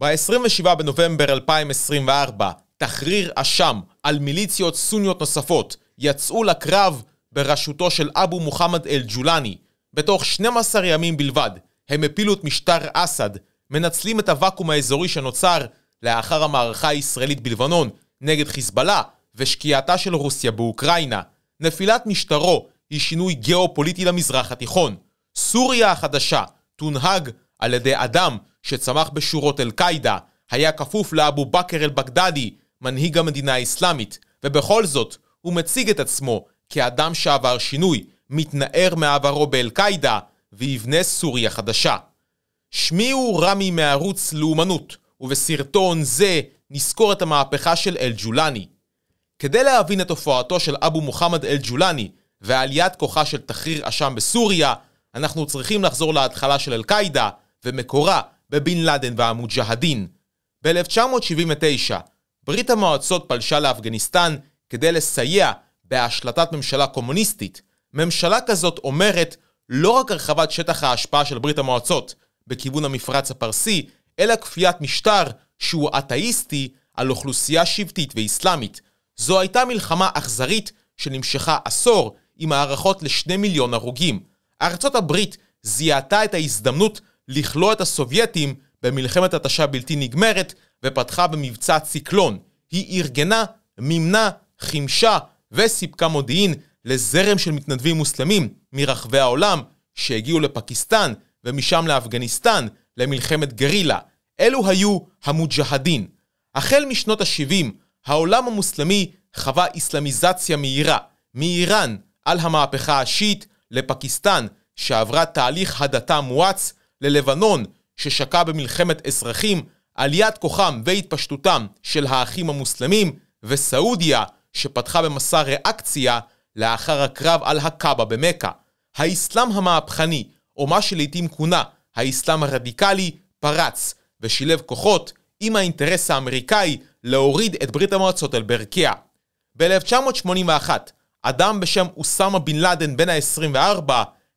ב-27 בנובמבר 2024, תחריר אשם על מיליציות סוניות נוספות יצאו לקרב בראשותו של אבו מוחמד אל-ג'ולאני. בתוך 12 ימים בלבד, הם הפילו את משטר אסד, מנצלים את הוואקום האזורי שנוצר לאחר המערכה הישראלית בלבנון נגד חיזבאללה ושקיעתה של רוסיה באוקראינה. נפילת משטרו היא שינוי גיאופוליטי למזרח התיכון. סוריה החדשה תונהג על ידי אדם שצמח בשורות אל-קאעידה, היה כפוף לאבו בכר אל-בגדדי, מנהיג המדינה האסלאמית, ובכל זאת, הוא מציג את עצמו כאדם שעבר שינוי, מתנער מעברו באל-קאעידה, ויבנה סוריה חדשה. שמי הוא רמי מערוץ לאומנות, ובסרטון זה נזכור את המהפכה של אל-ג'ולאני. כדי להבין את הופעתו של אבו מוחמד אל-ג'ולאני ועליית כוחה של תחריר אשם בסוריה, אנחנו צריכים לחזור להתחלה של אל-קאעידה ומקורה בבין לאדן והמוג'הדין. ב-1979, ברית המועצות פלשה לאפגניסטן כדי לסייע בהשלטת ממשלה קומוניסטית. ממשלה כזאת אומרת לא רק הרחבת שטח ההשפעה של ברית המועצות בכיוון המפרץ הפרסי, אלא כפיית משטר שהוא אתאיסטי על אוכלוסייה שבטית ואיסלאמית. זו הייתה מלחמה אכזרית שנמשכה עשור עם הערכות לשני מיליון הרוגים. ארצות הברית זיהתה את ההזדמנות לכלוא את הסובייטים במלחמת התשה בלתי נגמרת, ופתחה במבצע ציקלון. היא ארגנה, מימנה, חימשה וסיפקה מודיעין לזרם של מתנדבים מוסלמים מרחבי העולם שהגיעו לפקיסטן ומשם לאפגניסטן למלחמת גרילה. אלו היו המוג'הדין. החל משנות ה-70, העולם המוסלמי חווה איסלאמיזציה מהירה, מאיראן על המהפכה השיעית לפקיסטן, שעברה תהליך הדתה מואץ, ללבנון, ששקע במלחמת אזרחים, עליית כוחם והתפשטותם של האחים המוסלמים, וסעודיה, שפתחה במסע ריאקציה לאחר הקרב על הקאבה במכה. האסלאם המהפכני, או מה שלעיתים כונה האסלאם הרדיקלי, פרץ ושילב כוחות עם האינטרס האמריקאי להוריד את ברית המועצות אל ברכיה. ב-1981, אדם בשם אוסאמה בן לאדן בן ה-24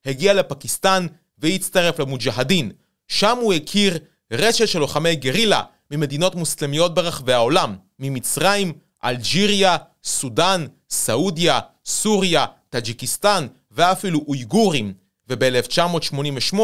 הגיע לפקיסטן והצטרף למוג'הדין. שם הוא הכיר רשת של לוחמי גרילה ממדינות מוסלמיות ברחבי העולם, ממצרים, אלג'יריה, סודאן, סעודיה, סוריה, טאג'יקיסטן ואפילו אויגורים. וב-1988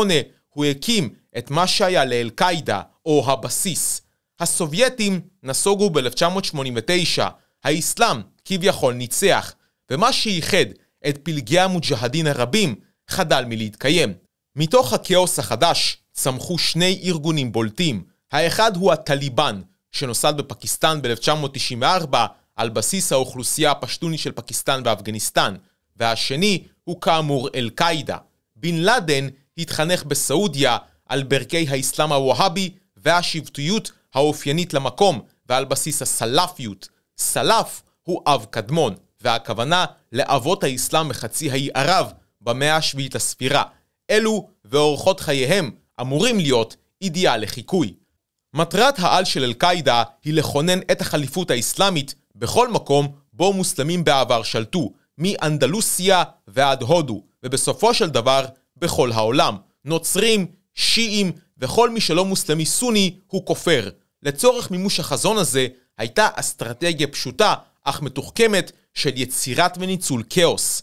הוא הקים את מה שהיה לאל-קאידה, או הבסיס. הסובייטים נסוגו ב-1989, האסלאם כביכול ניצח, ומה שייחד את פלגי המוג'הדין הרבים חדל מלהתקיים. מתוך הכאוס החדש צמחו שני ארגונים בולטים. האחד הוא הטליבן, שנוסד בפקיסטן ב-1994 על בסיס האוכלוסייה הפשטונית של פקיסטן ואפגניסטן, והשני הוא כאמור אל קאידה בן לאדן התחנך בסעודיה על ברכי האסלאם הווהאבי והשבטיות האופיינית למקום ועל בסיס הסלאפיות. סלאף הוא אב קדמון, והכוונה לאבות האסלאם מחצי האי ערב במאה השביעית לספירה. אלו ואורחות חייהם אמורים להיות אידיאל לחיקוי. מטרת העל של אל-קאעידה היא לכונן את החליפות האסלאמית בכל מקום בו מוסלמים בעבר שלטו, מאנדלוסיה ועד הודו, ובסופו של דבר בכל העולם. נוצרים, שיעים וכל מי שלא מוסלמי סוני הוא כופר. לצורך מימוש החזון הזה הייתה אסטרטגיה פשוטה אך מתוחכמת של יצירת וניצול כאוס.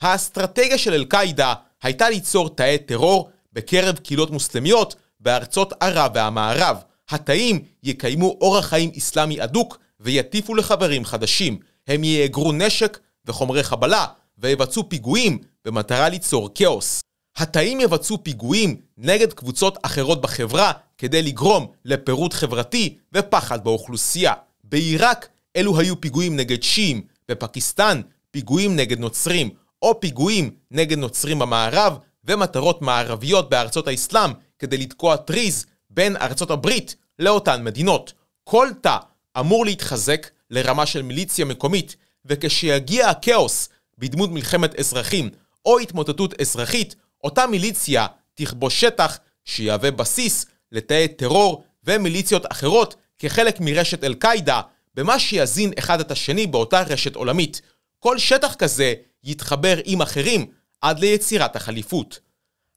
האסטרטגיה של אל-קאעידה הייתה ליצור תאי טרור בקרב קהילות מוסלמיות בארצות ערב והמערב. התאים יקיימו אורח חיים אסלאמי אדוק ויטיפו לחברים חדשים. הם יאגרו נשק וחומרי חבלה ויבצעו פיגועים במטרה ליצור כאוס. התאים יבצעו פיגועים נגד קבוצות אחרות בחברה כדי לגרום לפירוט חברתי ופחד באוכלוסייה. בעיראק אלו היו פיגועים נגד שיעים, בפקיסטן פיגועים נגד נוצרים. או פיגועים נגד נוצרים במערב ומטרות מערביות בארצות האסלאם כדי לתקוע טריז בין ארצות הברית לאותן מדינות. כל תא אמור להתחזק לרמה של מיליציה מקומית, וכשיגיע הכאוס בדמות מלחמת אזרחים או התמוטטות אזרחית, אותה מיליציה תכבוש שטח שיהווה בסיס לתאי טרור ומיליציות אחרות כחלק מרשת אל-קאעידה, במה שיזין אחד את השני באותה רשת עולמית. כל שטח כזה יתחבר עם אחרים עד ליצירת החליפות.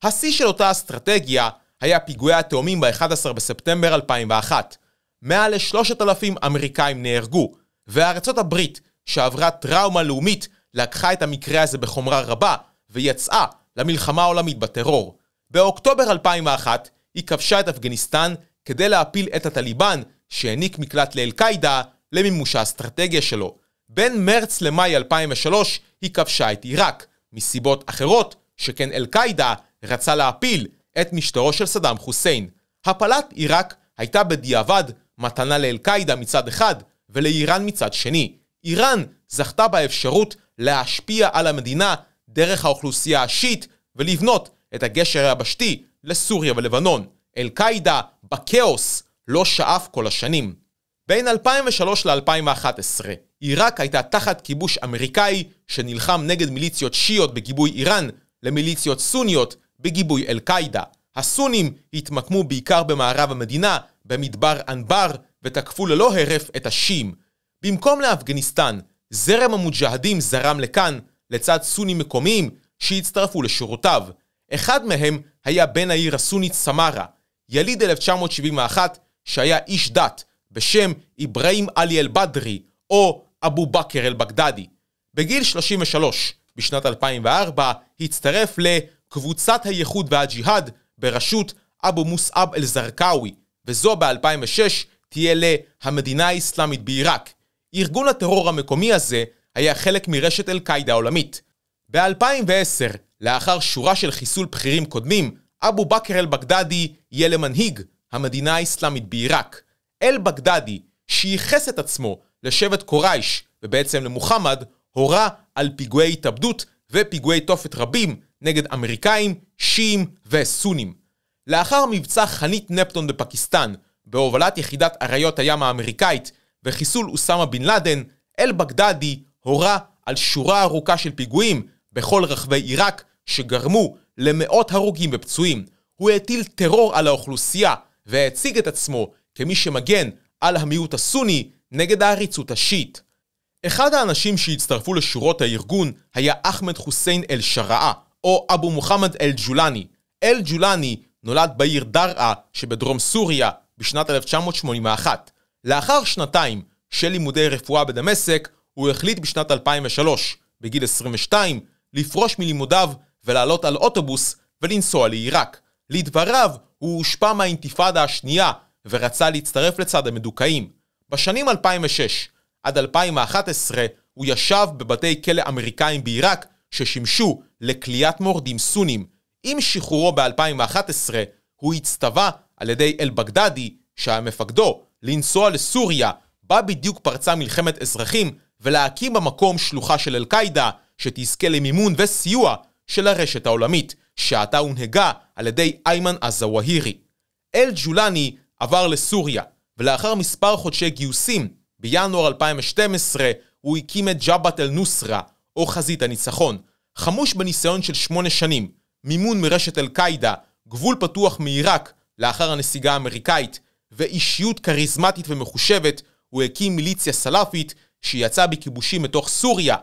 השיא של אותה אסטרטגיה היה פיגועי התאומים ב-11 בספטמבר 2001. מעל ל-3,000 אמריקאים נהרגו, וארצות הברית, שעברה טראומה לאומית, לקחה את המקרה הזה בחומרה רבה, ויצאה למלחמה העולמית בטרור. באוקטובר 2001 היא כבשה את אפגניסטן כדי להפיל את הטליבן, שהעניק מקלט לאל-קאעידה, למימוש האסטרטגיה שלו. בין מרץ למאי 2003 היא כבשה את עיראק, מסיבות אחרות, שכן אל קאידה רצה להפיל את משטרו של סדאם חוסיין. הפלת עיראק הייתה בדיעבד מתנה לאל קאידה מצד אחד ולאיראן מצד שני. איראן זכתה באפשרות להשפיע על המדינה דרך האוכלוסייה השיעית ולבנות את הגשר היבשתי לסוריה ולבנון. אל קאידה בכאוס לא שאף כל השנים. בין 2003 ל-2011 עיראק הייתה תחת כיבוש אמריקאי שנלחם נגד מיליציות שיעות בגיבוי איראן למיליציות סוניות בגיבוי אל קאידה הסונים התמקמו בעיקר במערב המדינה, במדבר אנבר, ותקפו ללא הרף את השיעים. במקום לאפגניסטן, זרם המוג'הדים זרם לכאן, לצד סונים מקומיים שהצטרפו לשורותיו. אחד מהם היה בן העיר הסונית סמרה, יליד 1971 שהיה איש דת בשם אברהים עלי אל-בדרי, או אבו בכר אל-בגדדי. בגיל 33, בשנת 2004, הצטרף לקבוצת הייחוד והג'יהאד בראשות אבו מוסאב אל-זרקאווי, וזו ב-2006 תהיה ל"המדינה האסלאמית בעיראק". ארגון הטרור המקומי הזה היה חלק מרשת אל-קאעידה העולמית. ב-2010, לאחר שורה של חיסול בכירים קודמים, אבו בכר אל-בגדדי יהיה למנהיג המדינה האסלאמית בעיראק. אל-בגדדי, שייחס את עצמו לשבט קורייש, ובעצם למוחמד, הורה על פיגועי התאבדות ופיגועי תופת רבים נגד אמריקאים, שיעים וסונים. לאחר מבצע חנית נפטון בפקיסטן, בהובלת יחידת אריות הים האמריקאית וחיסול אוסאמה בן לאדן, אל-בגדדי הורה על שורה ארוכה של פיגועים בכל רחבי עיראק שגרמו למאות הרוגים ופצועים. הוא הטיל טרור על האוכלוסייה והציג את עצמו כמי שמגן על המיעוט הסוני נגד העריצות השיעית. אחד האנשים שהצטרפו לשורות הארגון היה אחמד חוסיין אל-שרעה, או אבו מוחמד אל-ג'ולאני. אל-ג'ולאני נולד בעיר דרעה שבדרום סוריה בשנת 1981. לאחר שנתיים של לימודי רפואה בדמשק, הוא החליט בשנת 2003, בגיל 22, לפרוש מלימודיו ולעלות על אוטובוס ולנסוע לעיראק. לדבריו, הוא הושפע מהאינתיפאדה השנייה ורצה להצטרף לצד המדוכאים. בשנים 2006 עד 2011 הוא ישב בבתי כלא אמריקאים בעיראק ששימשו לכליאת מורדים סונים. עם שחרורו ב-2011 הוא הצטווה על ידי אל-בגדדי, שהיה מפקדו, לנסוע לסוריה, בה בדיוק פרצה מלחמת אזרחים, ולהקים במקום שלוחה של אל קאידה שתזכה למימון וסיוע של הרשת העולמית, שעתה הונהגה על ידי איימן א-זוואהירי. אל-ג'ולאני עבר לסוריה, ולאחר מספר חודשי גיוסים, בינואר 2012, הוא הקים את ג'בת אל-נוסרה, או חזית הניצחון, חמוש בניסיון של שמונה שנים, מימון מרשת אל קאידה גבול פתוח מעיראק לאחר הנסיגה האמריקאית, ואישיות כריזמטית ומחושבת, הוא הקים מיליציה סלאפית שיצאה בכיבושים מתוך סוריה,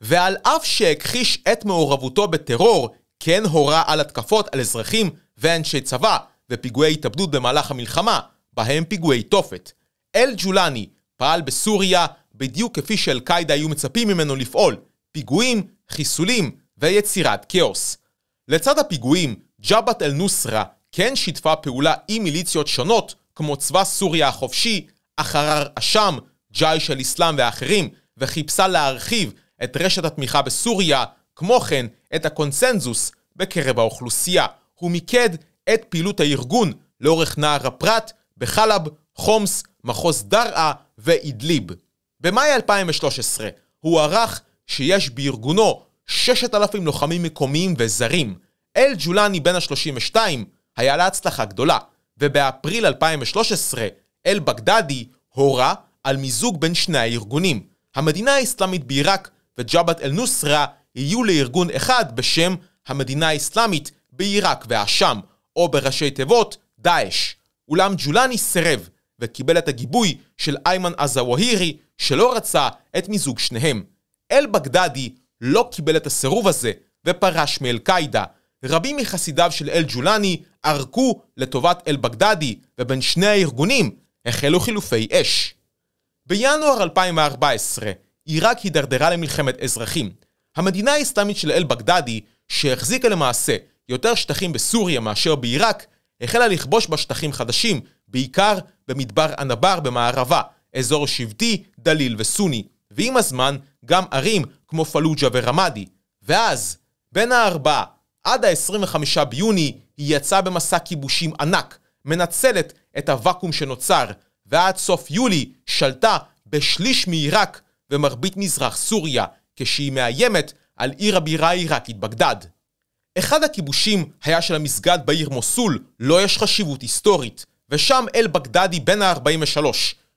ועל אף שהכחיש את מעורבותו בטרור, כן הורה על התקפות על אזרחים ואנשי צבא ופיגועי התאבדות במהלך המלחמה, בהם פיגועי תופת. אל ג'ולני פעל בסוריה בדיוק כפי שאל קאידה היו מצפים ממנו לפעול, פיגועים, חיסולים ויצירת כאוס. לצד הפיגועים, ג'בת אל-נוסרה כן שיתפה פעולה עם מיליציות שונות, כמו צבא סוריה החופשי, אחרר אשם, ג'איש אל-אסלאם ואחרים, וחיפשה להרחיב את רשת התמיכה בסוריה, כמו כן את הקונסנזוס בקרב האוכלוסייה. הוא מיקד את פעילות הארגון לאורך נהר הפרט, בחלב, חומס, מחוז דרעה ואידליב. במאי 2013 הוא ערך שיש בארגונו 6,000 לוחמים מקומיים וזרים. אל ג'ולני בן ה-32 היה להצלחה גדולה, ובאפריל 2013 אל בגדדי הורה על מיזוג בין שני הארגונים. המדינה האסלאמית בעיראק וג'בת אל-נוסרה יהיו לארגון אחד בשם המדינה האסלאמית בעיראק והשם, או בראשי תיבות דאעש. אולם ג'ולני סירב, וקיבל את הגיבוי של איימן א-זוואהירי, שלא רצה את מיזוג שניהם. אל-בגדדי לא קיבל את הסירוב הזה, ופרש מאל קאידה רבים מחסידיו של אל גולני ערקו לטובת אל-בגדדי, ובין שני הארגונים החלו חילופי אש. בינואר 2014, עיראק הידרדרה למלחמת אזרחים. המדינה האסלאמית של אל-בגדדי, שהחזיקה למעשה יותר שטחים בסוריה מאשר בעיראק, החלה לכבוש שטחים חדשים, בעיקר במדבר הנבר במערבה, אזור שבטי, דליל וסוני, ועם הזמן גם ערים כמו פלוג'ה ורמאדי. ואז, בין הארבעה עד ה-25 ביוני, היא יצאה במסע כיבושים ענק, מנצלת את הוואקום שנוצר, ועד סוף יולי שלטה בשליש מעיראק ומרבית מזרח סוריה, כשהיא מאיימת על עיר הבירה העיראקית בגדד. אחד הכיבושים היה של המסגד בעיר מוסול, לו לא יש חשיבות היסטורית, ושם אל-בגדדי בן ה-43,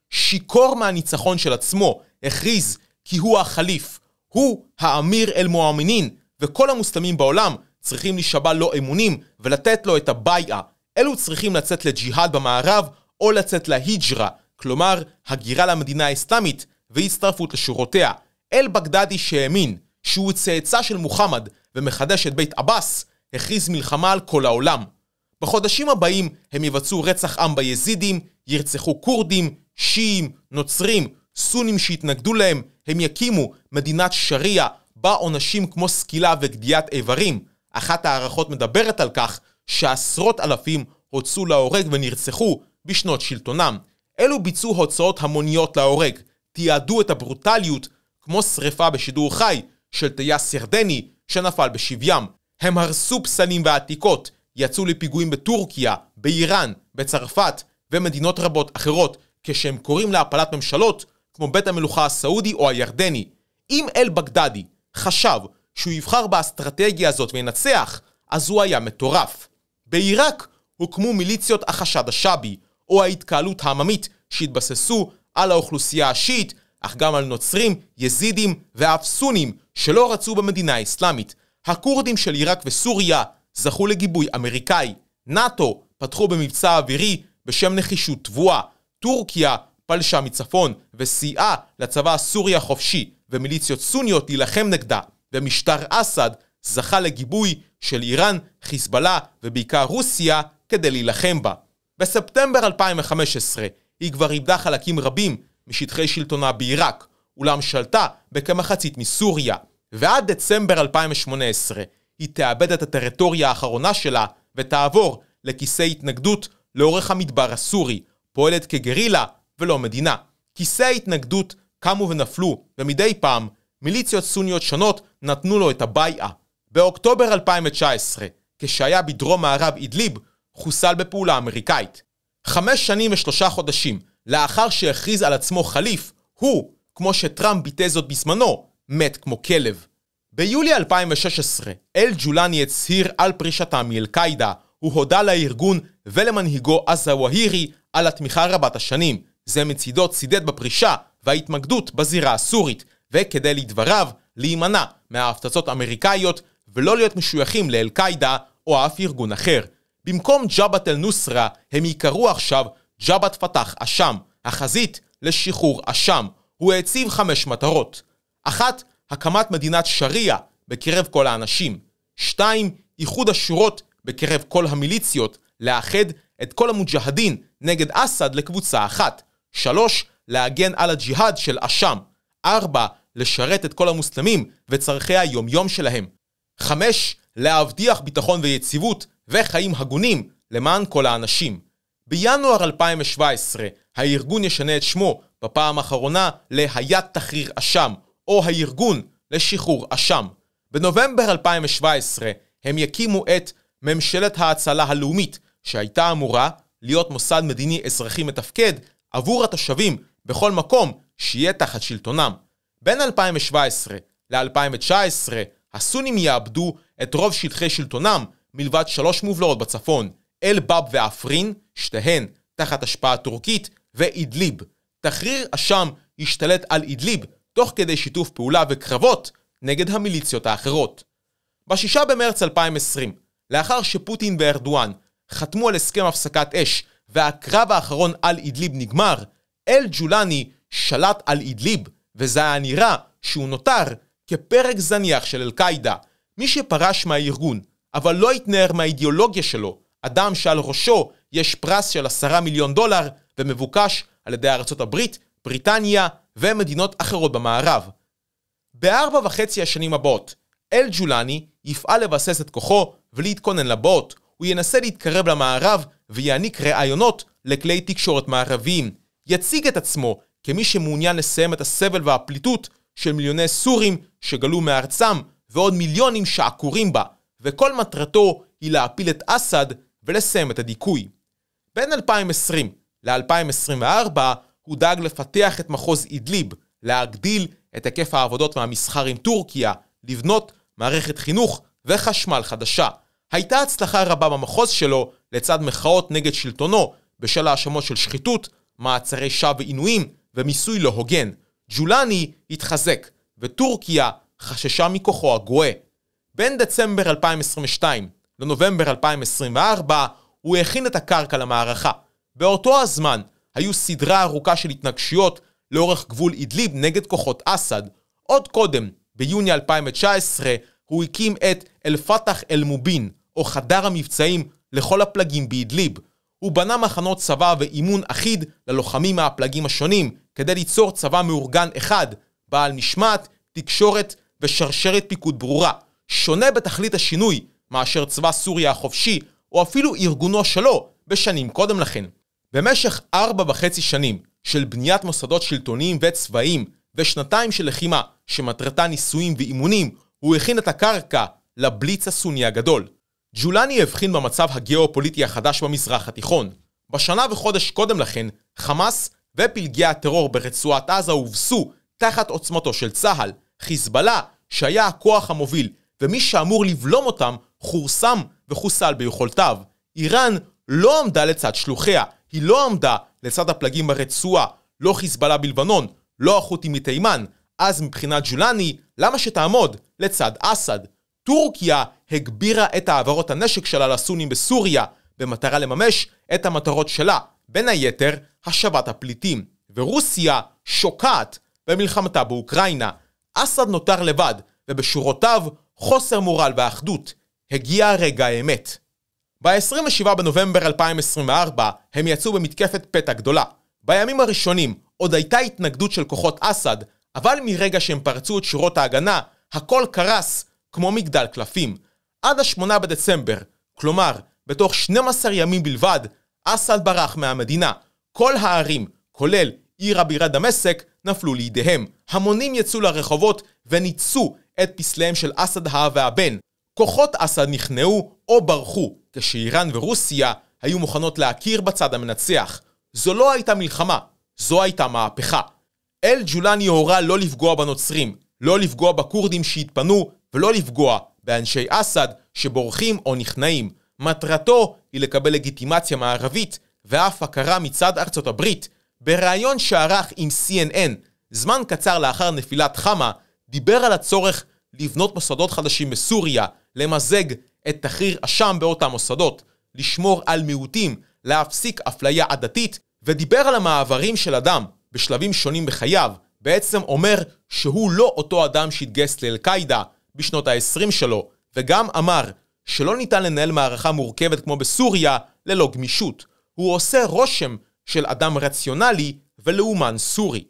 שיכור מהניצחון של עצמו, הכריז כי הוא החליף, הוא האמיר אל-מואמינין, וכל המוסלמים בעולם צריכים להישבע לו אמונים ולתת לו את הבייעה. אלו צריכים לצאת לג'יהאד במערב או לצאת להיג'רה, כלומר, הגירה למדינה האסלאמית והצטרפות לשורותיה. אל-בגדדי שהאמין שהוא צאצא של מוחמד ומחדש את בית עבאס, הכריז מלחמה על כל העולם. בחודשים הבאים הם יבצעו רצח עם ביזידים, ירצחו כורדים, שיעים, נוצרים, סונים שהתנגדו להם, הם יקימו מדינת שריעה, בה עונשים כמו סקילה וגדיעת איברים. אחת ההערכות מדברת על כך שעשרות אלפים הוצאו להורג ונרצחו בשנות שלטונם. אלו ביצעו הוצאות המוניות להורג, תיעדו את הברוטליות כמו שריפה בשידור חי של טייס ירדני שנפל בשבים. הם הרסו פסלים ועתיקות, יצאו לפיגועים בטורקיה, באיראן, בצרפת ומדינות רבות אחרות, כשהם קוראים להפלת ממשלות, כמו בית המלוכה הסעודי או הירדני. אם אל-בגדדי חשב שהוא יבחר באסטרטגיה הזאת וינצח, אז הוא היה מטורף. בעיראק הוקמו מיליציות החשד השאבי, או ההתקהלות העממית, שהתבססו על האוכלוסייה השיעית אך גם על נוצרים, יזידים ואף סונים שלא רצו במדינה האסלאמית. הכורדים של עיראק וסוריה זכו לגיבוי אמריקאי. נאט"ו פתחו במבצע אווירי בשם נחישות תבואה. טורקיה פלשה מצפון וסייעה לצבא הסורי החופשי ומיליציות סוניות להילחם נגדה, ומשטר אסד זכה לגיבוי של איראן, חיזבאללה ובעיקר רוסיה כדי להילחם בה. בספטמבר 2015 היא כבר איבדה חלקים רבים משטחי שלטונה בעיראק, אולם שלטה בכמחצית מסוריה, ועד דצמבר 2018 היא תאבד את הטריטוריה האחרונה שלה ותעבור לכיסא התנגדות לאורך המדבר הסורי, פועלת כגרילה ולא מדינה. כיסא ההתנגדות קמו ונפלו, ומדי פעם מיליציות סוניות שונות נתנו לו את הבייעה. באוקטובר 2019, כשהיה בדרום מערב אידליב, חוסל בפעולה אמריקאית. חמש שנים ושלושה חודשים לאחר שהכריז על עצמו חליף, הוא, כמו שטראמפ ביטא זאת בזמנו, מת כמו כלב. ביולי 2016, אל-ג'ולאני הצהיר על פרישתה מאל קאידה הוא הודה לארגון ולמנהיגו א-זוואהירי על התמיכה רבת השנים. זה מצידו צידד בפרישה וההתמקדות בזירה הסורית, וכדי לדבריו, להימנע מההפצצות האמריקאיות ולא להיות משויכים לאל קאידה או אף ארגון אחר. במקום ג'בת אל-נוסרה, הם יקראו עכשיו ג'בת פתח, אשם, החזית לשחרור אשם. הוא הציב חמש מטרות. אחת, הקמת מדינת שריעה בקרב כל האנשים. שתיים, איחוד השורות בקרב כל המיליציות, לאחד את כל המוג'הדין נגד אסד לקבוצה אחת. שלוש, להגן על הג'יהאד של אשם. ארבע, לשרת את כל המוסלמים וצורכי היומיום שלהם. חמש, להבטיח ביטחון ויציבות וחיים הגונים למען כל האנשים. בינואר 2017 הארגון ישנה את שמו בפעם האחרונה להיית תחריר אשם" או הארגון לשחרור אשם. בנובמבר 2017 הם יקימו את ממשלת ההצלה הלאומית שהייתה אמורה להיות מוסד מדיני אזרחי מתפקד עבור התושבים בכל מקום שיהיה תחת שלטונם. בין 2017 ל-2019 הסונים יאבדו את רוב שטחי שלטונם מלבד שלוש מובלעות בצפון, אל-באב ואפרין, שתיהן תחת השפעה טורקית, ואידליב. תחריר אשם השתלט על אידליב, תוך כדי שיתוף פעולה וקרבות נגד המיליציות האחרות. ב-6 במרץ 2020, לאחר שפוטין וארדואן חתמו על הסכם הפסקת אש והקרב האחרון על אידליב נגמר, אל ג'ולני שלט על אידליב, וזה היה נראה שהוא נותר כפרק זניח של אל-קאעידה. מי שפרש מהארגון, אבל לא התנער מהאידיאולוגיה שלו, אדם שעל ראשו יש פרס של עשרה מיליון דולר, ומבוקש על ידי ארצות הברית, בריטניה ומדינות אחרות במערב. בארבע וחצי השנים הבאות, אל ג'ולני יפעל לבסס את כוחו ולהתכונן לבאות. הוא ינסה להתקרב למערב ויעניק ראיונות לכלי תקשורת מערביים. יציג את עצמו כמי שמעוניין לסיים את הסבל והפליטות של מיליוני סורים שגלו מארצם ועוד מיליונים שעקורים בה, וכל מטרתו היא להפיל את אסד ולסיים את הדיכוי. בין 2020 ל-2024 הוא דאג לפתח את מחוז אידליב, להגדיל את היקף העבודות והמסחר עם טורקיה, לבנות מערכת חינוך וחשמל חדשה. הייתה הצלחה רבה במחוז שלו לצד מחאות נגד שלטונו בשל האשמות של שחיתות, מעצרי שווא ועינויים ומיסוי לא הוגן. ג'ולני התחזק, וטורקיה חששה מכוחו הגואה. בין דצמבר 2022 לנובמבר 2024 הוא הכין את הקרקע למערכה. באותו הזמן היו סדרה ארוכה של התנגשויות לאורך גבול אידליב נגד כוחות אסד. עוד קודם, ביוני 2019, הוא הקים את אל-פתח אל-מובין, או חדר המבצעים לכל הפלגים באידליב. הוא בנה מחנות צבא ואימון אחיד ללוחמים מהפלגים השונים, כדי ליצור צבא מאורגן אחד, בעל משמעת, תקשורת ושרשרת פיקוד ברורה. שונה בתכלית השינוי מאשר צבא סוריה החופשי, או אפילו ארגונו שלו, בשנים קודם לכן. במשך ארבע וחצי שנים של בניית מוסדות שלטוניים וצבאיים, ושנתיים של לחימה שמטרתה ניסויים ואימונים, הוא הכין את הקרקע לבליץ הסוני הגדול. ג'ולני הבחין במצב הגיאופוליטי החדש במזרח התיכון. בשנה וחודש קודם לכן, חמאס ופלגי הטרור ברצועת עזה הובסו תחת עוצמתו של צה"ל. חיזבאללה, שהיה הכוח המוביל, ומי שאמור לבלום אותם, חורסם וחוסל ביכולתיו. איראן לא עמדה לצד שלוחיה, היא לא עמדה לצד הפלגים ברצועה, לא חיזבאללה בלבנון, לא החות'ים מתימן. אז מבחינת ג'ולני, למה שתעמוד לצד אסד? טורקיה הגבירה את העברות הנשק שלה לסונים בסוריה, במטרה לממש את המטרות שלה, בין היתר השבת הפליטים. ורוסיה שוקעת במלחמתה באוקראינה. אסד נותר לבד, ובשורותיו חוסר מורל ואחדות. הגיע רגע האמת. ב-27 בנובמבר 2024 הם יצאו במתקפת פתע גדולה. בימים הראשונים עוד הייתה התנגדות של כוחות אסד, אבל מרגע שהם פרצו את שורות ההגנה, הכל קרס כמו מגדל קלפים. עד ה-8 בדצמבר, כלומר, בתוך 12 ימים בלבד, אסד ברח מהמדינה. כל הערים, כולל עיר הבירה דמשק, נפלו לידיהם. המונים יצאו לרחובות וניצו את פסליהם של אסד האב והבן, כוחות אסד נכנעו או ברחו, כשאיראן ורוסיה היו מוכנות להכיר בצד המנצח. זו לא הייתה מלחמה, זו הייתה מהפכה. אל-ג'ולאני הורה לא לפגוע בנוצרים, לא לפגוע בכורדים שהתפנו, ולא לפגוע באנשי אסד שבורחים או נכנעים. מטרתו היא לקבל לגיטימציה מערבית ואף הכרה מצד ארצות הברית. בריאיון שערך עם CNN, זמן קצר לאחר נפילת חמה, דיבר על הצורך לבנות מוסדות חדשים בסוריה, למזג את תחריר אשם באותם מוסדות, לשמור על מיעוטים, להפסיק אפליה עדתית, ודיבר על המעברים של אדם בשלבים שונים בחייו, בעצם אומר שהוא לא אותו אדם שהתגייס לאל-קאעידה בשנות ה-20 שלו, וגם אמר שלא ניתן לנהל מערכה מורכבת כמו בסוריה ללא גמישות. הוא עושה רושם של אדם רציונלי ולאומן סורי.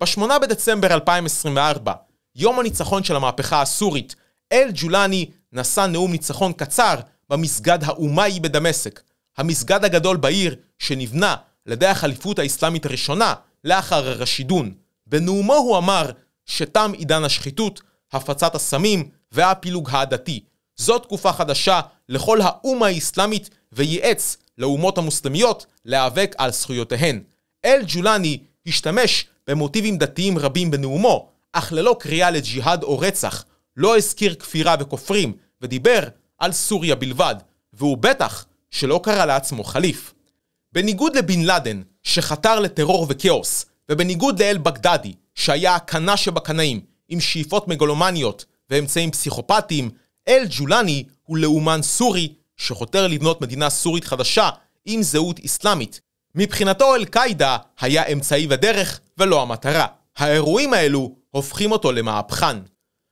ב-8 בדצמבר 2024, יום הניצחון של המהפכה הסורית, אל ג'ולני נשא נאום ניצחון קצר במסגד האומאי בדמשק, המסגד הגדול בעיר שנבנה על ידי החליפות האסלאמית הראשונה לאחר הרשידון. בנאומו הוא אמר שתם עידן השחיתות, הפצת הסמים והפילוג העדתי. זו תקופה חדשה לכל האומה האסלאמית וייעץ לאומות המוסלמיות להיאבק על זכויותיהן. אל גולני השתמש במוטיבים דתיים רבים בנאומו, אך ללא קריאה לג'יהאד או רצח, לא הזכיר כפירה וכופרים, ודיבר על סוריה בלבד, והוא בטח שלא קרא לעצמו חליף. בניגוד לבן לאדן, שחתר לטרור וכאוס, ובניגוד לאל בגדדי, שהיה הקנה שבקנאים, עם שאיפות מגלומניות ואמצעים פסיכופטיים, אל ג'ולאני הוא לאומן סורי שחותר לבנות מדינה סורית חדשה עם זהות אסלאמית. מבחינתו אל קאידה היה אמצעי ודרך ולא המטרה. האירועים האלו הופכים אותו למהפכן.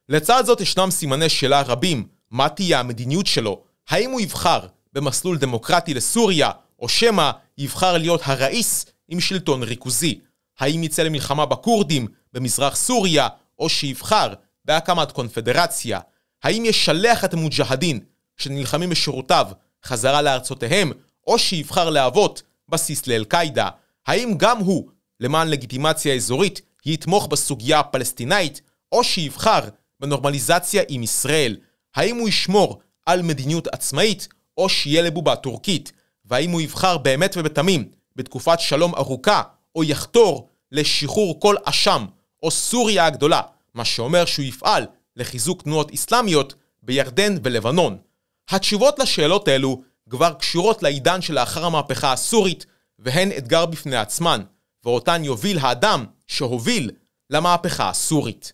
לצד זאת ישנם סימני שאלה רבים, מה תהיה המדיניות שלו? האם הוא יבחר במסלול דמוקרטי לסוריה, או שמא יבחר להיות הראיס עם שלטון ריכוזי? האם יצא למלחמה בכורדים במזרח סוריה, או שיבחר בהקמת קונפדרציה? האם ישלח את המוג'הדין שנלחמים בשירותיו חזרה לארצותיהם, או שיבחר להוות בסיס לאל-קאעידה? האם גם הוא, למען לגיטימציה אזורית, יתמוך בסוגיה הפלסטינאית, או שיבחר בנורמליזציה עם ישראל. האם הוא ישמור על מדיניות עצמאית, או שיהיה לבובה טורקית? והאם הוא יבחר באמת ובתמים בתקופת שלום ארוכה, או יחתור לשחרור כל אשם, או סוריה הגדולה, מה שאומר שהוא יפעל לחיזוק תנועות אסלאמיות בירדן ולבנון. התשובות לשאלות אלו כבר קשורות לעידן שלאחר המהפכה הסורית, והן אתגר בפני עצמן, ואותן יוביל האדם שהוביל למהפכה הסורית.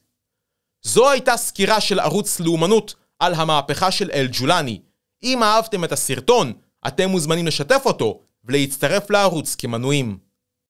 זו הייתה סקירה של ערוץ לאומנות על המהפכה של אל-ג'ולאני. אם אהבתם את הסרטון, אתם מוזמנים לשתף אותו ולהצטרף לערוץ כמנויים.